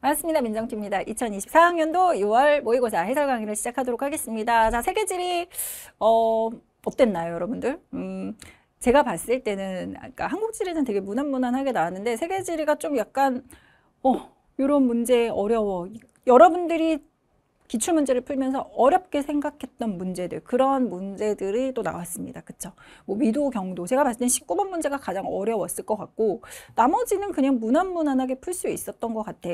반갑습니다 민정팀입니다. 2024학년도 6월 모의고사 해설 강의를 시작하도록 하겠습니다. 자, 세계지리 어, 어땠나요, 여러분들? 음, 제가 봤을 때는 아까 그러니까 한국 지리는 되게 무난무난하게 나왔는데 세계지리가 좀 약간 어, 이런 문제 어려워. 여러분들이 기출문제를 풀면서 어렵게 생각했던 문제들 그런 문제들이 또 나왔습니다. 그쵸? 뭐 미도, 경도 제가 봤을 땐 19번 문제가 가장 어려웠을 것 같고 나머지는 그냥 무난무난하게 풀 수 있었던 것 같아.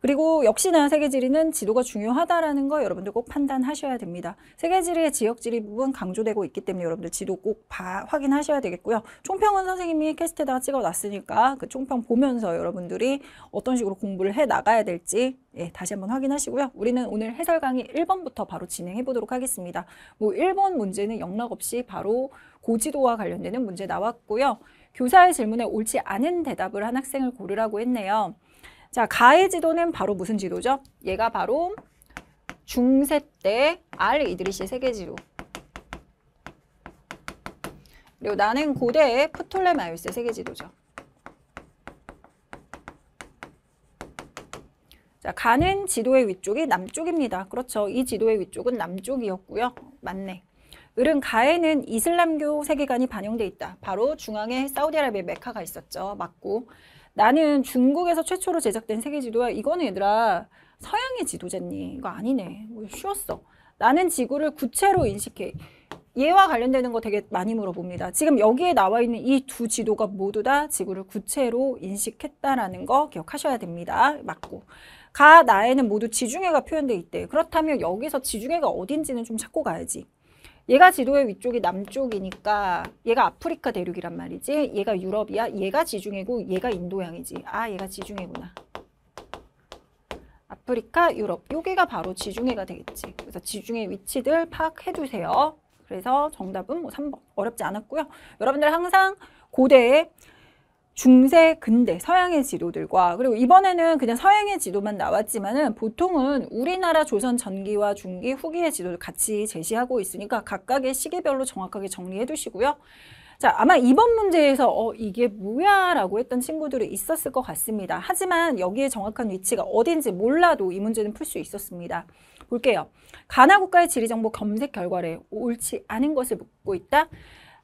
그리고 역시나 세계지리는 지도가 중요하다라는 거 여러분들 꼭 판단하셔야 됩니다. 세계지리의 지역지리 부분 강조되고 있기 때문에 여러분들 지도 꼭 봐, 확인하셔야 되겠고요. 총평은 선생님이 캐스트에다가 찍어놨으니까 그 총평 보면서 여러분들이 어떤 식으로 공부를 해 나가야 될지 예, 다시 한번 확인하시고요. 우리는 오늘 해설 강의 1번부터 바로 진행해 보도록 하겠습니다. 뭐 1번 문제는 영락 없이 바로 고지도와 관련되는 문제 나왔고요. 교사의 질문에 옳지 않은 대답을 한 학생을 고르라고 했네요. 자, 가해 지도는 바로 무슨 지도죠? 얘가 바로 중세 때 알 이드리시 세계 지도. 그리고 나는 고대의 프톨레마이오스 세계 지도죠. 자, 가는 지도의 위쪽이 남쪽입니다. 그렇죠. 이 지도의 위쪽은 남쪽이었고요. 맞네. 을은 가에는 이슬람교 세계관이 반영돼 있다. 바로 중앙에 사우디아라비아 메카가 있었죠. 맞고. 나는 중국에서 최초로 제작된 세계 지도야. 이거는 얘들아 서양의 지도자니 이거 아니네. 뭐 쉬웠어. 나는 지구를 구체로 인식해. 얘와 관련되는 거 되게 많이 물어봅니다. 지금 여기에 나와 있는 이 두 지도가 모두 다 지구를 구체로 인식했다라는 거 기억하셔야 됩니다. 맞고. 가, 나에는 모두 지중해가 표현돼 있대. 그렇다면 여기서 지중해가 어딘지는 좀 찾고 가야지. 얘가 지도의 위쪽이 남쪽이니까 얘가 아프리카 대륙이란 말이지. 얘가 유럽이야. 얘가 지중해고 얘가 인도양이지. 아, 얘가 지중해구나. 아프리카, 유럽. 여기가 바로 지중해가 되겠지. 그래서 지중해 위치들 파악해 두세요. 그래서 정답은 뭐 3번. 어렵지 않았고요. 여러분들 항상 고대에 중세, 근대, 서양의 지도들과 그리고 이번에는 그냥 서양의 지도만 나왔지만은 보통은 우리나라 조선 전기와 중기, 후기의 지도를 같이 제시하고 있으니까 각각의 시기별로 정확하게 정리해 두시고요. 자, 아마 이번 문제에서 어, 이게 뭐야? 라고 했던 친구들이 있었을 것 같습니다. 하지만 여기에 정확한 위치가 어딘지 몰라도 이 문제는 풀 수 있었습니다. 볼게요. 가나 국가의 지리정보 검색 결과래 옳지 않은 것을 묻고 있다.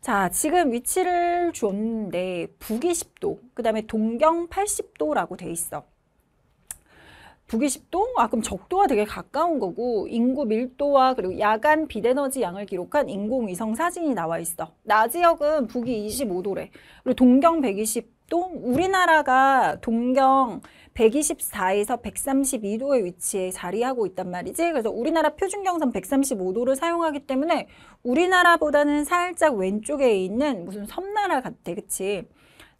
자, 지금 위치를 줬는데 북이 10도, 그 다음에 동경 80도라고 돼 있어. 북위1 0도 아, 그럼 적도와 되게 가까운 거고, 인구 밀도와 그리고 야간 비대너지 양을 기록한 인공위성 사진이 나와 있어. 나 지역은 북위 25도래. 그리고 동경 120도? 우리나라가 동경 124에서 132도의 위치에 자리하고 있단 말이지. 그래서 우리나라 표준경선 135도를 사용하기 때문에 우리나라보다는 살짝 왼쪽에 있는 무슨 섬나라 같아. 그치?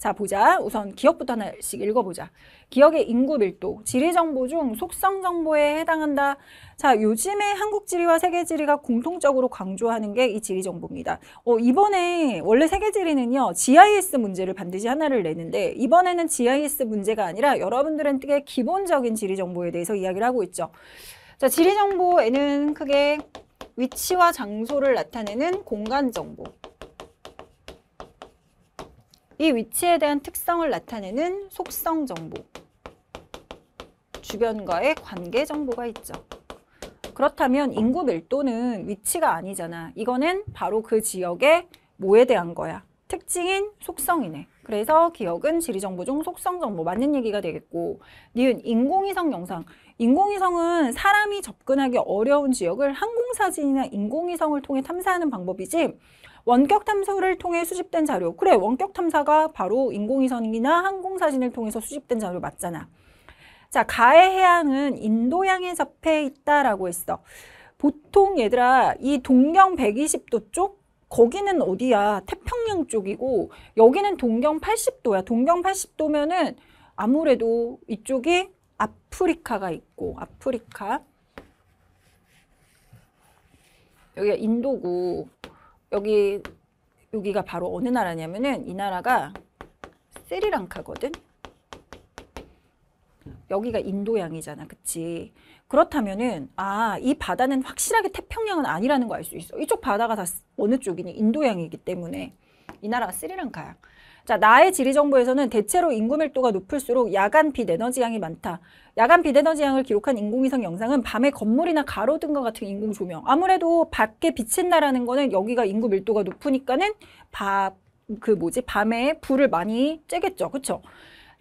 자, 보자. 우선 기억부터 하나씩 읽어보자. 기억의 인구 밀도, 지리 정보 중 속성 정보에 해당한다. 자, 요즘에 한국 지리와 세계 지리가 공통적으로 강조하는 게 이 지리 정보입니다. 어, 이번에 원래 세계 지리는요. GIS 문제를 반드시 하나를 내는데 이번에는 GIS 문제가 아니라 여러분들한테 기본적인 지리 정보에 대해서 이야기를 하고 있죠. 자, 지리 정보에는 크게 위치와 장소를 나타내는 공간 정보, 이 위치에 대한 특성을 나타내는 속성 정보, 주변과의 관계 정보가 있죠. 그렇다면 인구 밀도는 위치가 아니잖아. 이거는 바로 그 지역의 뭐에 대한 거야. 특징인 속성이네. 그래서 기억은 지리정보 중 속성 정보 맞는 얘기가 되겠고 니은 인공위성 영상 인공위성은 사람이 접근하기 어려운 지역을 항공사진이나 인공위성을 통해 탐사하는 방법이지 원격 탐사를 통해 수집된 자료. 그래, 원격 탐사가 바로 인공위성이나 항공사진을 통해서 수집된 자료 맞잖아. 자, 가해 해양은 인도양에 접해 있다라고 했어. 보통 얘들아, 이 동경 120도 쪽 거기는 어디야? 태평양 쪽이고 여기는 동경 80도야. 동경 80도면은 아무래도 이쪽이 아프리카가 있고 아프리카 여기가 인도고 여기 여기가 바로 어느 나라냐면은 이 나라가 세리랑카거든 여기가 인도양이잖아, 그치? 그렇다면은 아이 바다는 확실하게 태평양은 아니라는 거 알 수 있어. 이쪽 바다가 다 어느 쪽이니? 인도양이기 때문에 이 나라가 스리랑카야. 자, 나의 지리 정보에서는 대체로 인구 밀도가 높을수록 야간 빛 에너지 양이 많다. 야간 빛 에너지 양을 기록한 인공위성 영상은 밤에 건물이나 가로등과 같은 인공 조명. 아무래도 밖에 비친다라는 거는 여기가 인구 밀도가 높으니까는 밤그 뭐지? 밤에 불을 많이 쬐겠죠. 그렇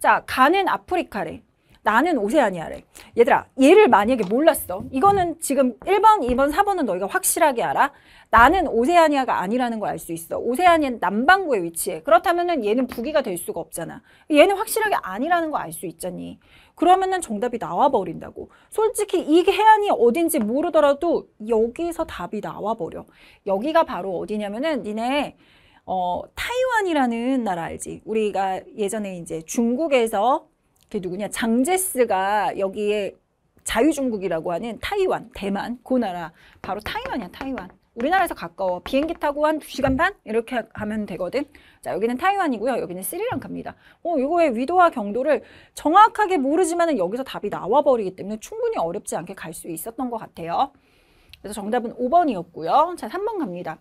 자, 가는 아프리카래. 나는 오세아니아래. 얘들아, 얘를 만약에 몰랐어. 이거는 지금 1번, 2번, 4번은 너희가 확실하게 알아. 나는 오세아니아가 아니라는 걸 알 수 있어. 오세아니아는 남반구에 위치해. 그렇다면 얘는 북위가 될 수가 없잖아. 얘는 확실하게 아니라는 걸 알 수 있잖니. 그러면은 정답이 나와버린다고. 솔직히 이 해안이 어딘지 모르더라도 여기서 답이 나와버려. 여기가 바로 어디냐면은 니네 어, 타이완이라는 나라 알지? 우리가 예전에 이제 중국에서 그게 누구냐 장제스가 여기에 자유중국이라고 하는 타이완, 대만, 그 나라 바로 타이완이야 타이완. 우리나라에서 가까워. 비행기 타고 한 두시간 반? 이렇게 하면 되거든. 자, 여기는 타이완이고요. 여기는 스리랑카입니다. 어, 이거의 위도와 경도를 정확하게 모르지만 은 여기서 답이 나와버리기 때문에 충분히 어렵지 않게 갈 수 있었던 것 같아요. 그래서 정답은 5번이었고요. 자, 3번 갑니다.